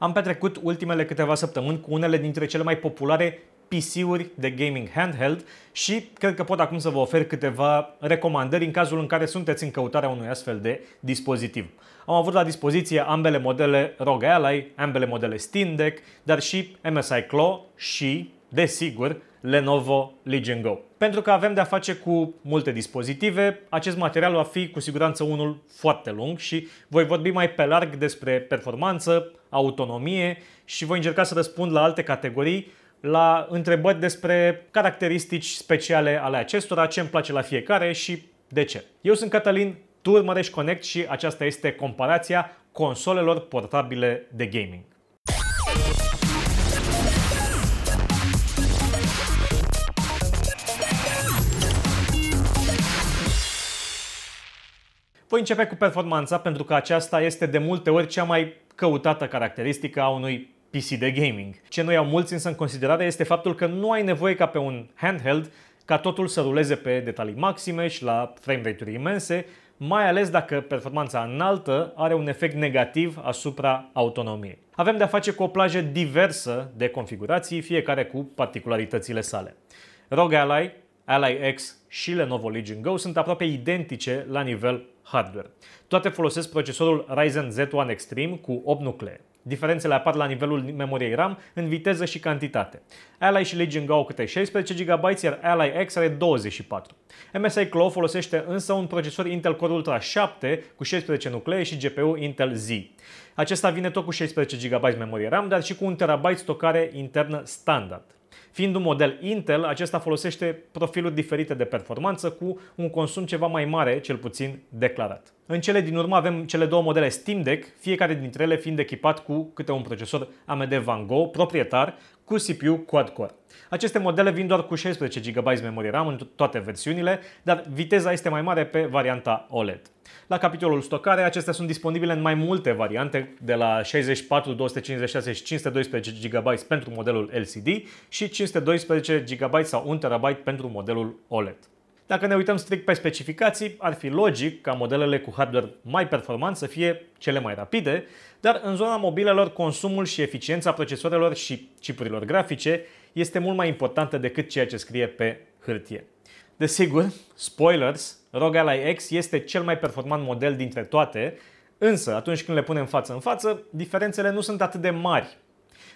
am petrecut ultimele câteva săptămâni cu unele dintre cele mai populare PC-uri de gaming handheld și cred că pot acum să vă ofer câteva recomandări în cazul în care sunteți în căutarea unui astfel de dispozitiv. Am avut la dispoziție ambele modele ROG Ally, ambele modele Steam Deck, dar și MSI Claw și, desigur, Lenovo Legion Go. Pentru că avem de-a face cu multe dispozitive, acest material va fi cu siguranță unul foarte lung și voi vorbi mai pe larg despre performanță, autonomie și voi încerca să răspund la alte categorii la întrebări despre caracteristici speciale ale acestora, ce îmi place la fiecare și de ce. Eu sunt Cătălin, tu urmărești Connect și aceasta este comparația consolelor portabile de gaming. Voi începe cu performanța pentru că aceasta este de multe ori cea mai căutată caracteristică a unui PC de gaming. Ce nu iau mulți însă în considerare este faptul că nu ai nevoie ca pe un handheld ca totul să ruleze pe detalii maxime și la frame rate-uri imense, mai ales dacă performanța înaltă are un efect negativ asupra autonomiei. Avem de-a face cu o plajă diversă de configurații, fiecare cu particularitățile sale. ROG Ally, Ally X și Lenovo Legion Go sunt aproape identice la nivel hardware. Toate folosesc procesorul Ryzen Z1 Extreme cu 8 nuclee. Diferențele apar la nivelul memoriei RAM în viteză și cantitate. Ally și Legion au câte 16 GB, iar Ally X are 24. MSI Claw folosește însă un procesor Intel Core Ultra 7 cu 16 nuclee și GPU Intel Z. Acesta vine tot cu 16 GB memorie RAM, dar și cu 1 TB stocare internă standard. Fiind un model Intel, acesta folosește profiluri diferite de performanță cu un consum ceva mai mare, cel puțin declarat. În cele din urmă avem cele două modele Steam Deck, fiecare dintre ele fiind echipat cu câte un procesor AMD Van Gogh proprietar cu CPU quad-core. Aceste modele vin doar cu 16 GB memorie RAM în toate versiunile, dar viteza este mai mare pe varianta OLED. La capitolul stocare, acestea sunt disponibile în mai multe variante, de la 64, 256 și 512 GB pentru modelul LCD și 512 GB sau 1 TB pentru modelul OLED. Dacă ne uităm strict pe specificații, ar fi logic ca modelele cu hardware mai performant să fie cele mai rapide, dar în zona mobilelor consumul și eficiența procesoarelor și chipurilor grafice este mult mai importantă decât ceea ce scrie pe hârtie. Desigur, spoilers, ROG Ally X este cel mai performant model dintre toate, însă atunci când le punem față în față, diferențele nu sunt atât de mari.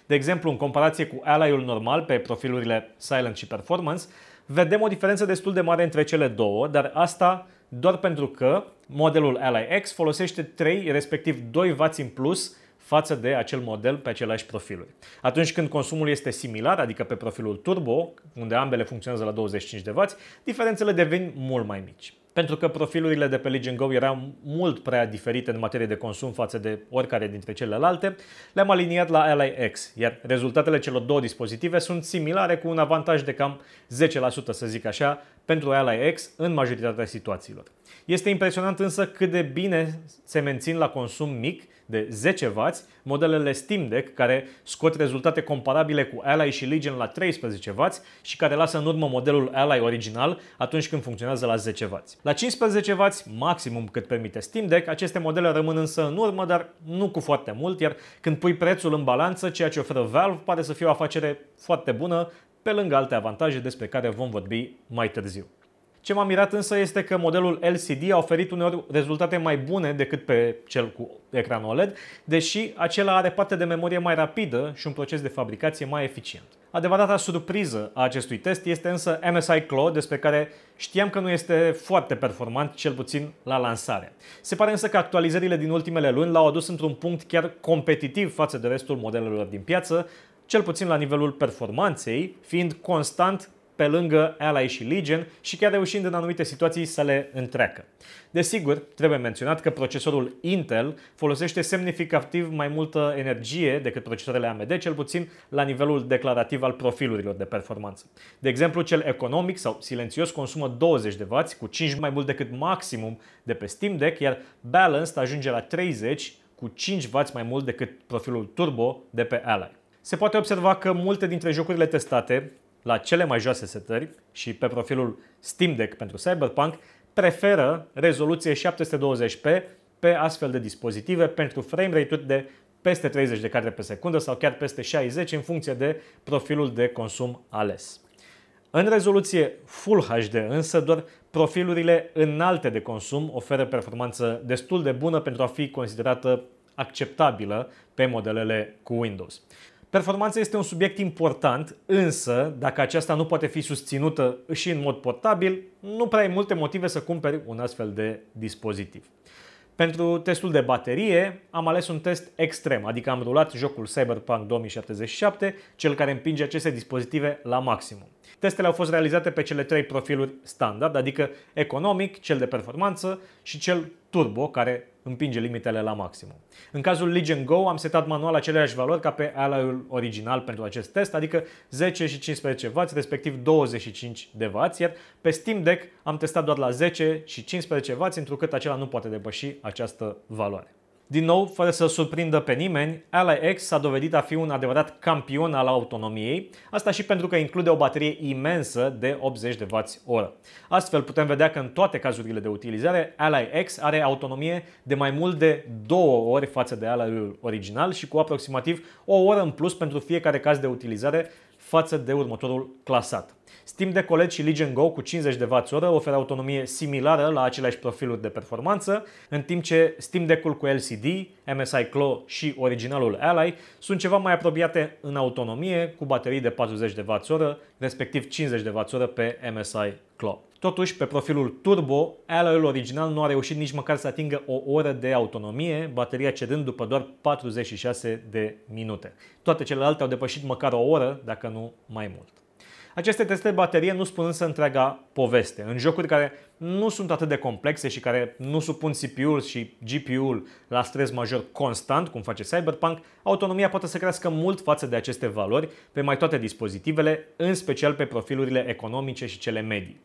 De exemplu, în comparație cu Ally-ul normal pe profilurile Silent și Performance, vedem o diferență destul de mare între cele două, dar asta doar pentru că modelul Ally X folosește 3, respectiv 2W în plus față de acel model pe aceleași profiluri. Atunci când consumul este similar, adică pe profilul turbo, unde ambele funcționează la 25 de W, diferențele devin mult mai mici. Pentru că profilurile de pe Legion Go erau mult prea diferite în materie de consum față de oricare dintre celelalte, le-am aliniat la Ally X, iar rezultatele celor două dispozitive sunt similare cu un avantaj de cam 10%, să zic așa, pentru Ally X în majoritatea situațiilor. Este impresionant însă cât de bine se mențin la consum mic de 10W, modelele Steam Deck, care scot rezultate comparabile cu Ally și Legion la 13W și care lasă în urmă modelul Ally original atunci când funcționează la 10W. La 15W, maximum cât permite Steam Deck, aceste modele rămân însă în urmă, dar nu cu foarte mult, iar când pui prețul în balanță, ceea ce oferă Valve pare să fie o afacere foarte bună, pe lângă alte avantaje despre care vom vorbi mai târziu. Ce m-a mirat însă este că modelul LCD a oferit uneori rezultate mai bune decât pe cel cu ecran OLED, deși acela are parte de memorie mai rapidă și un proces de fabricație mai eficient. Adevărata surpriză a acestui test este însă MSI Claw, despre care știam că nu este foarte performant, cel puțin la lansare. Se pare însă că actualizările din ultimele luni l-au adus într-un punct chiar competitiv față de restul modelelor din piață, cel puțin la nivelul performanței, fiind constant pe lângă Ally și Legion și chiar reușind în anumite situații să le întreacă. Desigur, trebuie menționat că procesorul Intel folosește semnificativ mai multă energie decât procesoarele AMD, cel puțin la nivelul declarativ al profilurilor de performanță. De exemplu, cel economic sau silențios consumă 20 de W cu 5 mai mult decât maximum de pe Steam Deck, iar Balanced ajunge la 30 cu 5W mai mult decât profilul turbo de pe Ally. Se poate observa că multe dintre jocurile testate la cele mai joase setări și pe profilul Steam Deck pentru Cyberpunk, preferă rezoluție 720p pe astfel de dispozitive pentru frame rate-uri de peste 30 de cadre pe secundă sau chiar peste 60 în funcție de profilul de consum ales. În rezoluție Full HD însă doar profilurile înalte de consum oferă performanță destul de bună pentru a fi considerată acceptabilă pe modelele cu Windows. Performanța este un subiect important, însă, dacă aceasta nu poate fi susținută și în mod portabil, nu prea ai multe motive să cumperi un astfel de dispozitiv. Pentru testul de baterie am ales un test extrem, adică am rulat jocul Cyberpunk 2077, cel care împinge aceste dispozitive la maximum. Testele au fost realizate pe cele trei profiluri standard, adică economic, cel de performanță și cel turbo, care împinge limitele la maximum. În cazul Legion Go am setat manual aceleași valori ca pe alaiul original pentru acest test, adică 10 și 15W, respectiv 25W, iar pe Steam Deck am testat doar la 10 și 15W, întrucât acela nu poate depăși această valoare. Din nou, fără să surprindă pe nimeni, LAX x s-a dovedit a fi un adevărat campion al autonomiei, asta și pentru că include o baterie imensă de 80 de oră. Astfel, putem vedea că în toate cazurile de utilizare, LAX x are autonomie de mai mult de două ori față de ally original și cu aproximativ o oră în plus pentru fiecare caz de utilizare față de următorul clasat. Steam Decolet și Legion Go cu 50 de Wh oferă autonomie similară la aceleași profiluri de performanță, în timp ce Steam Deck-ul cu LCD, MSI Claw și originalul Ally sunt ceva mai apropiate în autonomie, cu baterii de 40 de Wh, respectiv 50 de Wh pe MSI Claw. Totuși, pe profilul Turbo, Alloy-ul original nu a reușit nici măcar să atingă o oră de autonomie, bateria cedând după doar 46 de minute. Toate celelalte au depășit măcar o oră, dacă nu mai mult. Aceste teste de baterie nu spun însă întreaga poveste. În jocuri care nu sunt atât de complexe și care nu supun CPU-ul și GPU-ul la stres major constant, cum face Cyberpunk, autonomia poate să crească mult față de aceste valori pe mai toate dispozitivele, în special pe profilurile economice și cele medii.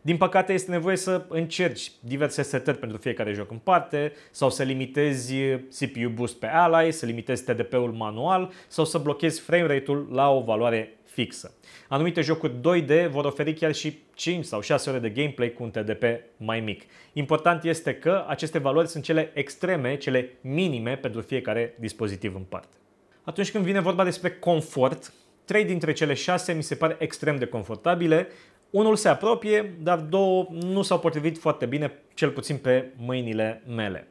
Din păcate este nevoie să încerci diverse setări pentru fiecare joc în parte sau să limitezi CPU boost pe ally, să limitezi TDP-ul manual sau să blochezi framerate-ul la o valoare fixă. Anumite jocuri 2D vor oferi chiar și 5 sau 6 ore de gameplay cu un TDP mai mic. Important este că aceste valori sunt cele extreme, cele minime pentru fiecare dispozitiv în parte. Atunci când vine vorba despre confort, 3 dintre cele 6 mi se par extrem de confortabile, unul se apropie, dar două nu s-au potrivit foarte bine, cel puțin pe mâinile mele.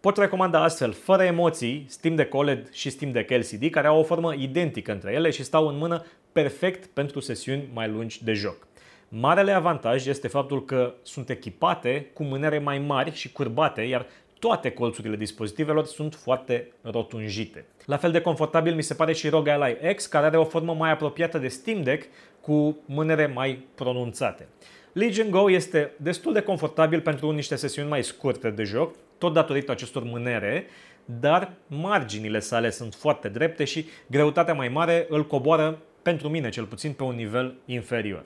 Pot recomanda astfel, fără emoții, Steam de OLED și Steam de LCD, care au o formă identică între ele și stau în mână perfect pentru sesiuni mai lungi de joc. Marele avantaj este faptul că sunt echipate cu mânere mai mari și curbate, iar toate colțurile dispozitivelor sunt foarte rotunjite. La fel de confortabil mi se pare și ROG Ally X, care are o formă mai apropiată de Steam Deck, cu mânere mai pronunțate. Legion Go este destul de confortabil pentru niște sesiuni mai scurte de joc, tot datorită acestor mânere, dar marginile sale sunt foarte drepte și greutatea mai mare îl coboară pentru mine cel puțin, pe un nivel inferior.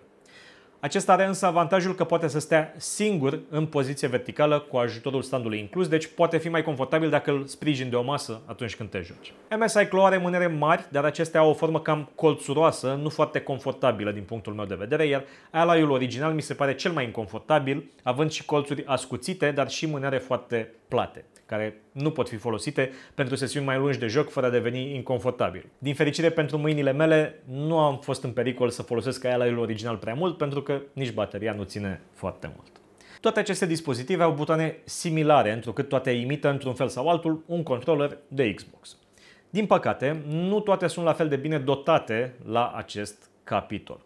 Acesta are însă avantajul că poate să stea singur în poziție verticală cu ajutorul standului inclus, deci poate fi mai confortabil dacă îl sprijin de o masă atunci când te joci. MSI Claw are mânere mari, dar acestea au o formă cam colțuroasă, nu foarte confortabilă din punctul meu de vedere, iar alaiul original mi se pare cel mai inconfortabil, având și colțuri ascuțite, dar și mânere foarte plate care nu pot fi folosite pentru sesiuni mai lungi de joc fără a deveni inconfortabil. Din fericire pentru mâinile mele, nu am fost în pericol să folosesc aerialul original prea mult pentru că nici bateria nu ține foarte mult. Toate aceste dispozitive au butoane similare, întrucât toate imită într-un fel sau altul un controller de Xbox. Din păcate, nu toate sunt la fel de bine dotate la acest capitol.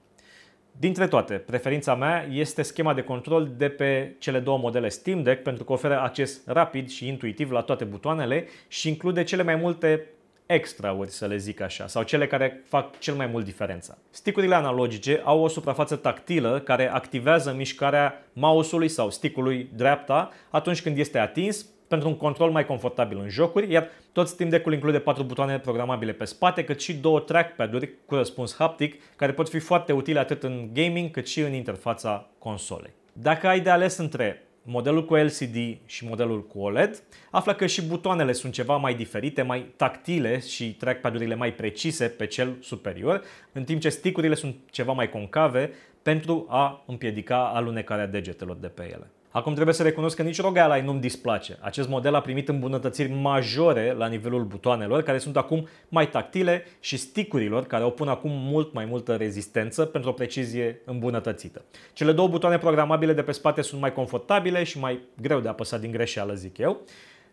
Dintre toate, preferința mea este schema de control de pe cele două modele Steam Deck pentru că oferă acces rapid și intuitiv la toate butoanele și include cele mai multe extrauri, să le zic așa, sau cele care fac cel mai mult diferența. Sticurile analogice au o suprafață tactilă care activează mișcarea mouse-ului sau sticului dreapta atunci când este atins pentru un control mai confortabil în jocuri, iar tot Steam Deck-ul include patru butoane programabile pe spate, cât și două trackpad-uri cu răspuns haptic, care pot fi foarte utile atât în gaming cât și în interfața consolei. Dacă ai de ales între modelul cu LCD și modelul cu OLED, află că și butoanele sunt ceva mai diferite, mai tactile și trackpad-urile mai precise pe cel superior, în timp ce sticurile sunt ceva mai concave pentru a împiedica alunecarea degetelor de pe ele. Acum trebuie să recunosc că nici roguelai nu-mi displace. Acest model a primit îmbunătățiri majore la nivelul butoanelor, care sunt acum mai tactile și sticurilor, care opun acum mult mai multă rezistență pentru o precizie îmbunătățită. Cele două butoane programabile de pe spate sunt mai confortabile și mai greu de apăsat din greșeală, zic eu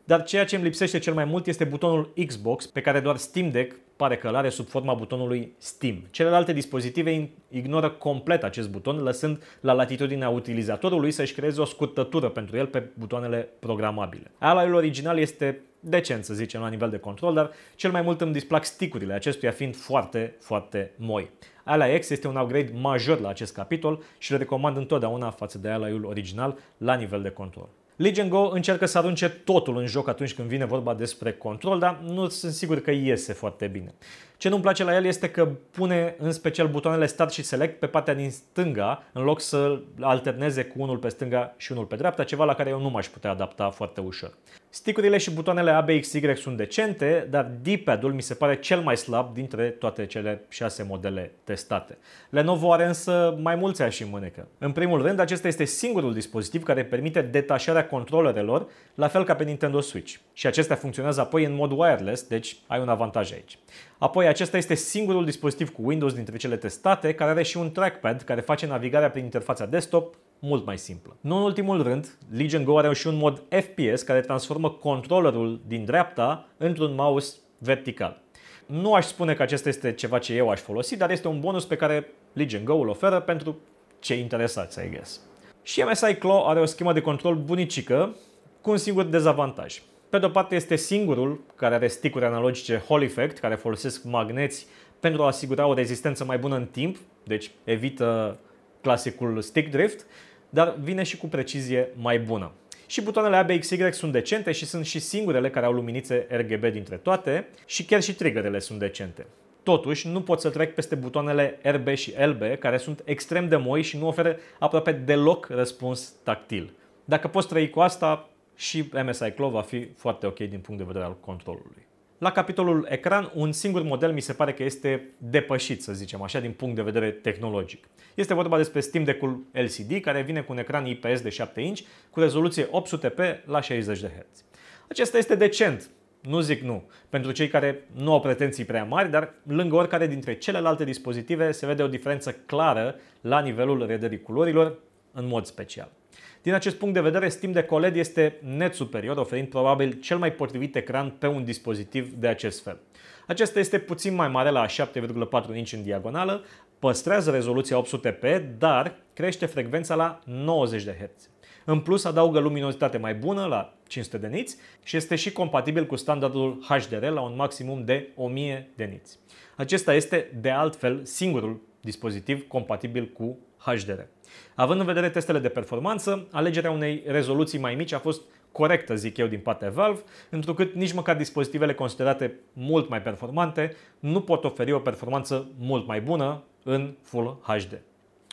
dar ceea ce îmi lipsește cel mai mult este butonul Xbox, pe care doar Steam Deck pare că are sub forma butonului Steam. Celelalte dispozitive ignoră complet acest buton, lăsând la latitudinea utilizatorului să-și creeze o scurtătură pentru el pe butoanele programabile. Ally-ul original este decent, să zicem, la nivel de control, dar cel mai mult îmi displac sticurile acestuia fiind foarte, foarte moi. Ally X este un upgrade major la acest capitol și le recomand întotdeauna față de Ally-ul original la nivel de control. Legion Go încearcă să arunce totul în joc atunci când vine vorba despre control, dar nu sunt sigur că iese foarte bine. Ce nu-mi place la el este că pune în special butoanele Start și Select pe partea din stânga, în loc să alterneze cu unul pe stânga și unul pe dreapta, ceva la care eu nu m-aș putea adapta foarte ușor. Sticurile și butoanele ABXY sunt decente, dar D-pad-ul mi se pare cel mai slab dintre toate cele șase modele testate. Lenovo are însă mai mulți și în mânecă. În primul rând, acesta este singurul dispozitiv care permite detașarea controlerelor, la fel ca pe Nintendo Switch. Și acestea funcționează apoi în mod wireless, deci ai un avantaj aici. Apoi, acesta este singurul dispozitiv cu Windows dintre cele testate care are și un trackpad care face navigarea prin interfața desktop mult mai simplă. Nu în ultimul rând, Legion Go are și un mod FPS care transformă controllerul din dreapta într-un mouse vertical. Nu aș spune că acesta este ceva ce eu aș folosi, dar este un bonus pe care Legion Go îl oferă pentru cei interesați, I guess. Și MSI Claw are o schemă de control bunicică cu un singur dezavantaj. Pe de-o parte este singurul care are sticuri analogice Hall Effect, care folosesc magneți pentru a asigura o rezistență mai bună în timp, deci evită clasicul stick drift, dar vine și cu precizie mai bună. Și butoanele ABXY sunt decente și sunt și singurele care au luminițe RGB dintre toate și chiar și triggerele sunt decente. Totuși, nu pot să trec peste butoanele RB și LB, care sunt extrem de moi și nu oferă aproape deloc răspuns tactil. Dacă poți trăi cu asta, și MSI Claw va fi foarte ok din punct de vedere al controlului. La capitolul ecran, un singur model mi se pare că este depășit, să zicem așa, din punct de vedere tehnologic. Este vorba despre Steam Deck-ul LCD, care vine cu un ecran IPS de 7 inch, cu rezoluție 800p la 60 de Hz. Acesta este decent, nu zic nu, pentru cei care nu au pretenții prea mari, dar lângă oricare dintre celelalte dispozitive se vede o diferență clară la nivelul redării culorilor, în mod special. Din acest punct de vedere, Steam de OLED este net superior, oferind probabil cel mai potrivit ecran pe un dispozitiv de acest fel. Acesta este puțin mai mare la 7,4 inci în diagonală, păstrează rezoluția 800p, dar crește frecvența la 90 de Hz. În plus, adaugă luminozitate mai bună la 500 de niți și este și compatibil cu standardul HDR la un maximum de 1000 de niți. Acesta este, de altfel, singurul dispozitiv compatibil cu HDR. Având în vedere testele de performanță, alegerea unei rezoluții mai mici a fost corectă, zic eu, din partea Valve, întrucât nici măcar dispozitivele considerate mult mai performante nu pot oferi o performanță mult mai bună în Full HD.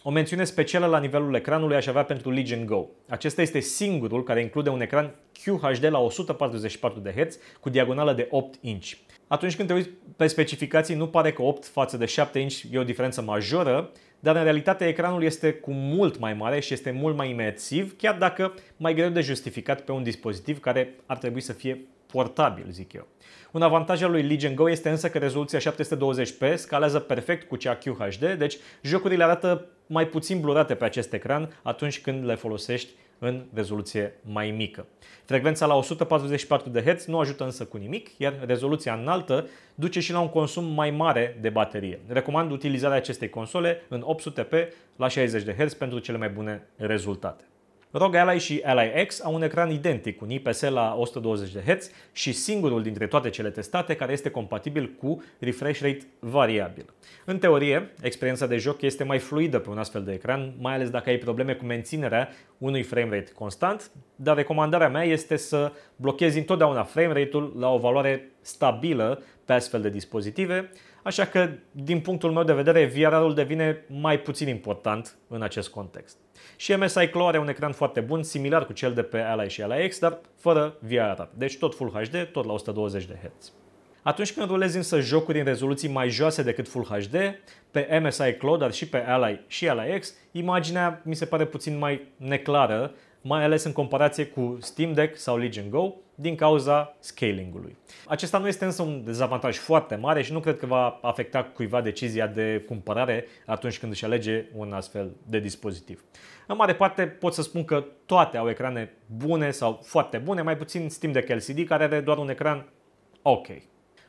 O mențiune specială la nivelul ecranului aș avea pentru Legion Go. Acesta este singurul care include un ecran QHD la 144 de Hz cu diagonală de 8 inch. Atunci când te uiți pe specificații, nu pare că 8 față de 7 inch e o diferență majoră, dar în realitate ecranul este cu mult mai mare și este mult mai imersiv, chiar dacă mai greu de justificat pe un dispozitiv care ar trebui să fie portabil, zic eu. Un avantaj al lui Legion Go este însă că rezoluția 720p scalează perfect cu cea QHD, deci jocurile arată mai puțin blurate pe acest ecran atunci când le folosești în rezoluție mai mică. Frecvența la 144 de Hz nu ajută însă cu nimic, iar rezoluția înaltă duce și la un consum mai mare de baterie. Recomand utilizarea acestei console în 800p la 60 de Hz pentru cele mai bune rezultate. ROG Ally și Ally X au un ecran identic cu IPS la 120Hz și singurul dintre toate cele testate care este compatibil cu refresh rate variabil. În teorie, experiența de joc este mai fluidă pe un astfel de ecran, mai ales dacă ai probleme cu menținerea unui frame rate constant, dar recomandarea mea este să blochezi întotdeauna frame rate-ul la o valoare stabilă pe astfel de dispozitive, așa că, din punctul meu de vedere, VRR-ul devine mai puțin important în acest context. Și MSI Claw are un ecran foarte bun, similar cu cel de pe Ally și Ally X, dar fără VRR, deci tot Full HD, tot la 120 de Hz. Atunci când rulezi însă jocuri în rezoluții mai joase decât Full HD, pe MSI Claw, dar și pe Ally și Ally X, imaginea mi se pare puțin mai neclară, mai ales în comparație cu Steam Deck sau Legion Go, din cauza scaling-ului. Acesta nu este însă un dezavantaj foarte mare și nu cred că va afecta cuiva decizia de cumpărare atunci când își alege un astfel de dispozitiv. În mare parte pot să spun că toate au ecrane bune sau foarte bune, mai puțin Steam Deck LCD care are doar un ecran ok.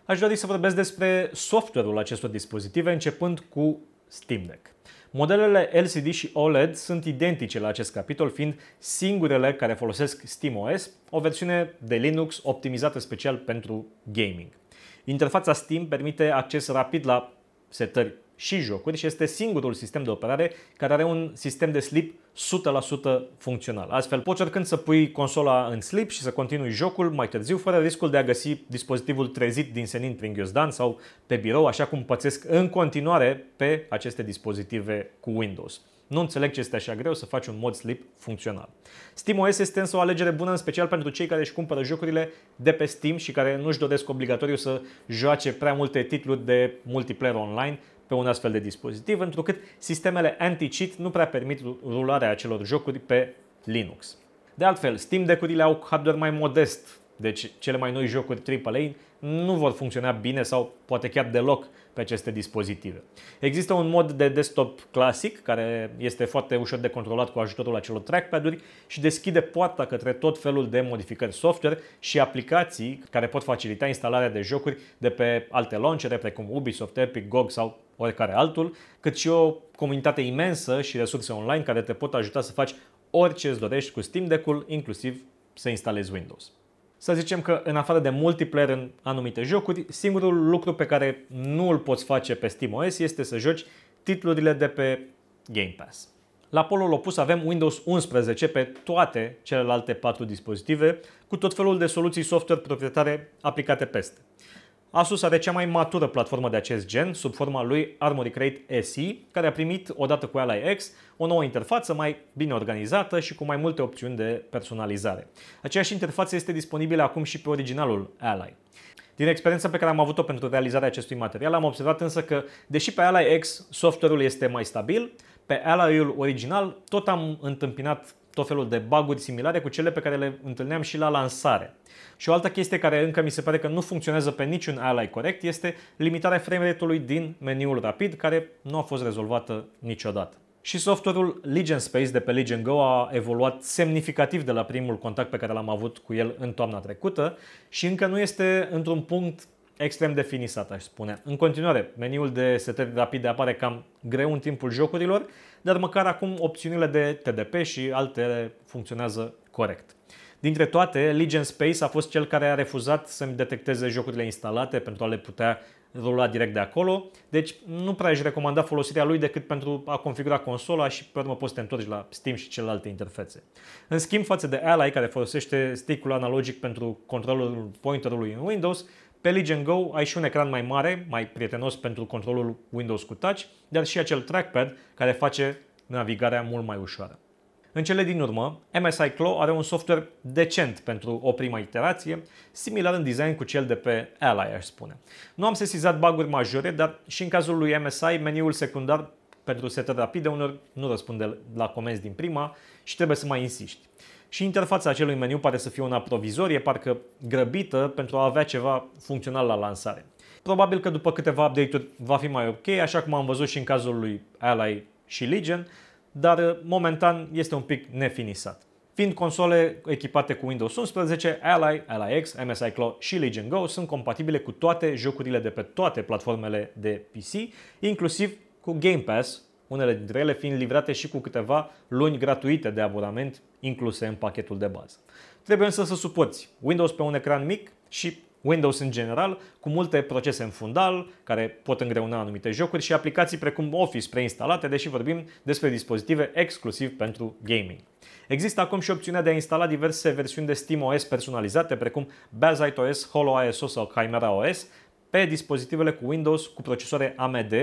Aș dori să vorbesc despre software-ul acestor dispozitive începând cu Steam Deck. Modelele LCD și OLED sunt identice la acest capitol, fiind singurele care folosesc SteamOS, o versiune de Linux optimizată special pentru gaming. Interfața Steam permite acces rapid la setări și jocuri și este singurul sistem de operare care are un sistem de sleep 100% funcțional. Astfel, poți oricând să pui consola în sleep și să continui jocul mai târziu, fără riscul de a găsi dispozitivul trezit din senin prin ghiozdan sau pe birou, așa cum pățesc în continuare pe aceste dispozitive cu Windows. Nu înțeleg ce este așa greu să faci un mod sleep funcțional. SteamOS este însă o alegere bună în special pentru cei care își cumpără jocurile de pe Steam și care nu-și doresc obligatoriu să joace prea multe titluri de multiplayer online pe un astfel de dispozitiv, întrucât sistemele anti-cheat nu prea permit rularea acelor jocuri pe Linux. De altfel, Steam Deck-urile au hardware mai modest, deci cele mai noi jocuri AAA nu vor funcționa bine sau poate chiar deloc pe aceste dispozitive. Există un mod de desktop clasic care este foarte ușor de controlat cu ajutorul acelor trackpad-uri și deschide poarta către tot felul de modificări software și aplicații care pot facilita instalarea de jocuri de pe alte launchere precum Ubisoft, Epic, GOG sau oricare altul, cât și o comunitate imensă și resurse online care te pot ajuta să faci orice îți dorești cu Steam Deck-ul, inclusiv să instalezi Windows. Să zicem că în afară de multiplayer în anumite jocuri, singurul lucru pe care nu îl poți face pe SteamOS este să joci titlurile de pe Game Pass. La polul opus avem Windows 11 pe toate celelalte patru dispozitive, cu tot felul de soluții software proprietare aplicate peste. Asus are cea mai matură platformă de acest gen, sub forma lui Armory Crate SE, care a primit odată cu Ally X o nouă interfață mai bine organizată și cu mai multe opțiuni de personalizare. Aceeași interfață este disponibilă acum și pe originalul Ally. Din experiența pe care am avut-o pentru realizarea acestui material, am observat însă că, deși pe Ally X software-ul este mai stabil, pe Ally-ul original tot am întâmpinat tot felul de baguri similare cu cele pe care le întâlneam și la lansare. Și o altă chestie care încă mi se pare că nu funcționează pe niciun Ally corect este limitarea framerate-ului din meniul rapid, care nu a fost rezolvată niciodată. Și software-ul Legion Space de pe Legion Go a evoluat semnificativ de la primul contact pe care l-am avut cu el în toamna trecută și încă nu este într-un punct extrem de finisat, aș spune. În continuare, meniul de setări rapide apare cam greu în timpul jocurilor, dar măcar acum opțiunile de TDP și altele funcționează corect. Dintre toate, Legion Space a fost cel care a refuzat să-mi detecteze jocurile instalate pentru a le putea rula direct de acolo, deci nu prea aș recomanda folosirea lui decât pentru a configura consola și pe urmă poți să te întorci la Steam și celelalte interfețe. În schimb, față de Ally, care folosește stick-ul analogic pentru controlul pointerului în Windows, pe Legion Go ai și un ecran mai mare, mai prietenos pentru controlul Windows cu touch, dar și acel trackpad care face navigarea mult mai ușoară. În cele din urmă, MSI Claw are un software decent pentru o prima iterație, similar în design cu cel de pe Ally, aș spune. Nu am sesizat baguri majore, dar și în cazul lui MSI, meniul secundar pentru setări rapide unor nu răspunde la comenzi din prima și trebuie să mai insiști și interfața acelui meniu pare să fie una provizorie, parcă grăbită pentru a avea ceva funcțional la lansare. Probabil că după câteva update-uri va fi mai ok, așa cum am văzut și în cazul lui Ally și Legion, dar uh, momentan este un pic nefinisat. Fiind console echipate cu Windows 11, Ally, Ally X, MSI Claw și Legion Go sunt compatibile cu toate jocurile de pe toate platformele de PC, inclusiv cu Game Pass, unele dintre ele fiind livrate și cu câteva luni gratuite de abonament incluse în pachetul de bază. Trebuie însă să suporți Windows pe un ecran mic și Windows în general, cu multe procese în fundal, care pot îngreuna anumite jocuri și aplicații precum Office preinstalate, deși vorbim despre dispozitive exclusiv pentru gaming. Există acum și opțiunea de a instala diverse versiuni de SteamOS personalizate, precum Bazite OS, HoloIS sau Chimera OS, pe dispozitivele cu Windows cu procesoare AMD,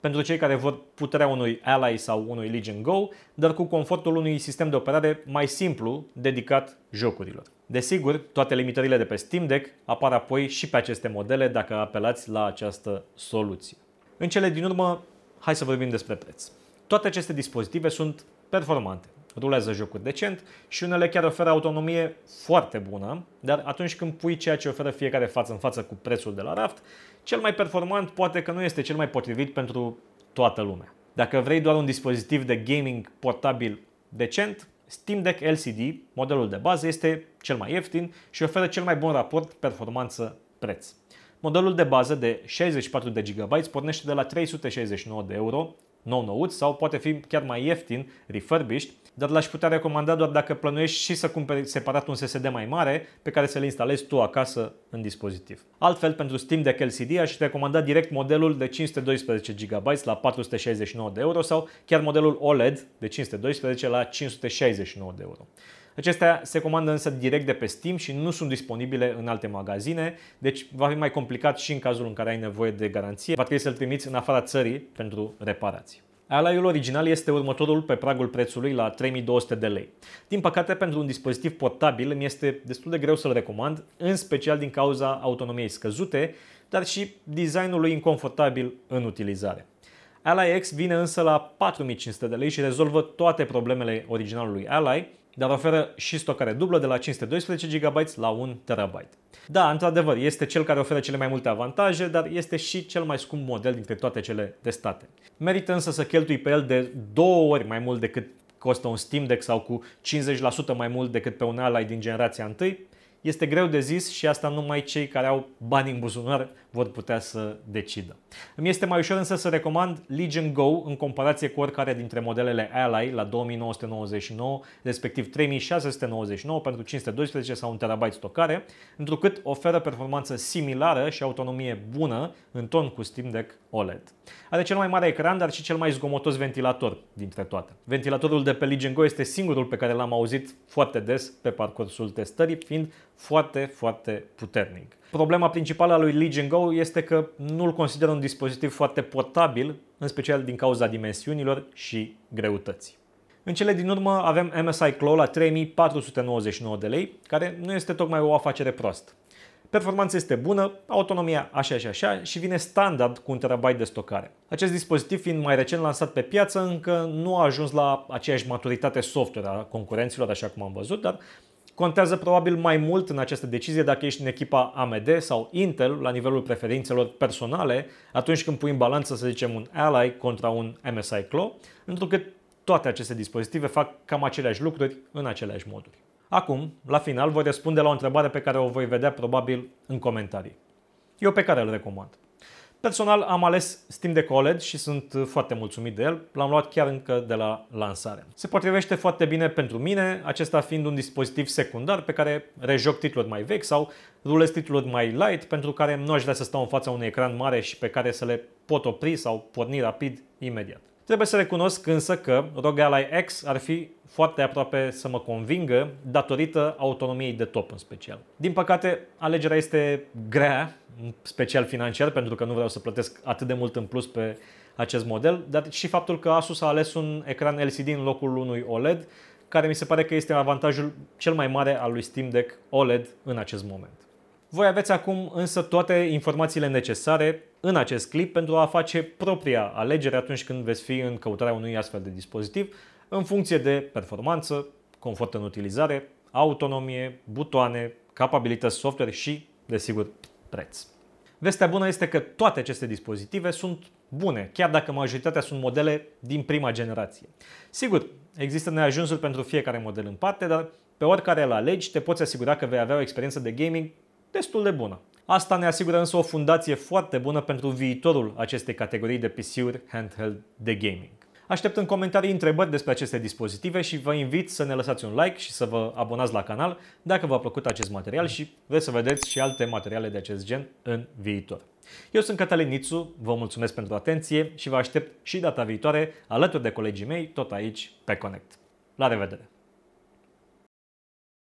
pentru cei care vor puterea unui Ally sau unui Legion Go, dar cu confortul unui sistem de operare mai simplu dedicat jocurilor. Desigur, toate limitările de pe Steam Deck apar apoi și pe aceste modele dacă apelați la această soluție. În cele din urmă, hai să vorbim despre preț. Toate aceste dispozitive sunt performante, rulează jocuri decent și unele chiar oferă autonomie foarte bună, dar atunci când pui ceea ce oferă fiecare față în față cu prețul de la raft, cel mai performant poate că nu este cel mai potrivit pentru toată lumea. Dacă vrei doar un dispozitiv de gaming portabil decent, Steam Deck LCD, modelul de bază, este cel mai ieftin și oferă cel mai bun raport performanță-preț. Modelul de bază de 64 de GB pornește de la 369 de euro, nou nouț sau poate fi chiar mai ieftin, refurbished, dar l-aș putea recomanda doar dacă plănuiești și să cumperi separat un SSD mai mare pe care să-l instalezi tu acasă în dispozitiv. Altfel, pentru Steam Deck LCD aș recomanda direct modelul de 512 GB la 469 de euro sau chiar modelul OLED de 512 la 569 de euro. Acestea se comandă însă direct de pe Steam și nu sunt disponibile în alte magazine, deci va fi mai complicat și în cazul în care ai nevoie de garanție. Va trebui să-l trimiți în afara țării pentru reparații. Alaiul original este următorul pe pragul prețului la 3200 de lei. Din păcate, pentru un dispozitiv portabil mi este destul de greu să-l recomand, în special din cauza autonomiei scăzute, dar și designului inconfortabil în utilizare. Ally X vine însă la 4500 de lei și rezolvă toate problemele originalului Ally, dar oferă și stocare dublă de la 512 GB la 1 TB. Da, într-adevăr, este cel care oferă cele mai multe avantaje, dar este și cel mai scump model dintre toate cele testate. Merită însă să cheltui pe el de două ori mai mult decât costă un Steam Deck sau cu 50% mai mult decât pe un Ally din generația 1, este greu de zis și asta numai cei care au bani în buzunar vor putea să decidă. Îmi este mai ușor însă să recomand Legion Go în comparație cu oricare dintre modelele Ally la 2999, respectiv 3699 pentru 512 sau 1 TB stocare, întrucât oferă performanță similară și autonomie bună în ton cu Steam Deck OLED. Are cel mai mare ecran, dar și cel mai zgomotos ventilator dintre toate. Ventilatorul de pe Legion Go este singurul pe care l-am auzit foarte des pe parcursul testării, fiind foarte, foarte puternic. Problema principală a lui Legion Go este că nu-l consideră un dispozitiv foarte portabil, în special din cauza dimensiunilor și greutății. În cele din urmă avem MSI Claw la 3499 de lei, care nu este tocmai o afacere proastă. Performanța este bună, autonomia așa și așa și vine standard cu un terabyte de stocare. Acest dispozitiv fiind mai recent lansat pe piață, încă nu a ajuns la aceeași maturitate software a concurenților, așa cum am văzut, dar Contează probabil mai mult în această decizie dacă ești în echipa AMD sau Intel la nivelul preferințelor personale atunci când pui în balanță, să zicem, un Ally contra un MSI Claw, întrucât toate aceste dispozitive fac cam aceleași lucruri în aceleași moduri. Acum, la final, voi răspunde la o întrebare pe care o voi vedea probabil în comentarii. Eu pe care îl recomand. Personal am ales Steam de OLED și sunt uh, foarte mulțumit de el. L-am luat chiar încă de la lansare. Se potrivește foarte bine pentru mine, acesta fiind un dispozitiv secundar pe care rejoc titluri mai vechi sau rulez titluri mai light pentru care nu aș vrea să stau în fața unui ecran mare și pe care să le pot opri sau porni rapid imediat. Trebuie să recunosc însă că Roguelike X ar fi foarte aproape să mă convingă datorită autonomiei de top în special. Din păcate, alegerea este grea, special financiar, pentru că nu vreau să plătesc atât de mult în plus pe acest model, dar și faptul că Asus a ales un ecran LCD în locul unui OLED, care mi se pare că este avantajul cel mai mare al lui Steam Deck OLED în acest moment. Voi aveți acum însă toate informațiile necesare în acest clip pentru a face propria alegere atunci când veți fi în căutarea unui astfel de dispozitiv, în funcție de performanță, confort în utilizare, autonomie, butoane, capabilități software și, desigur, preț. Vestea bună este că toate aceste dispozitive sunt bune, chiar dacă majoritatea sunt modele din prima generație. Sigur, există neajunsuri pentru fiecare model în parte, dar pe oricare îl alegi, te poți asigura că vei avea o experiență de gaming destul de bună. Asta ne asigură însă o fundație foarte bună pentru viitorul acestei categorii de PC-uri handheld de gaming. Aștept în comentarii întrebări despre aceste dispozitive și vă invit să ne lăsați un like și să vă abonați la canal dacă v-a plăcut acest material și vreți să vedeți și alte materiale de acest gen în viitor. Eu sunt Cătălin Nițu, vă mulțumesc pentru atenție și vă aștept și data viitoare alături de colegii mei tot aici pe Connect. La revedere!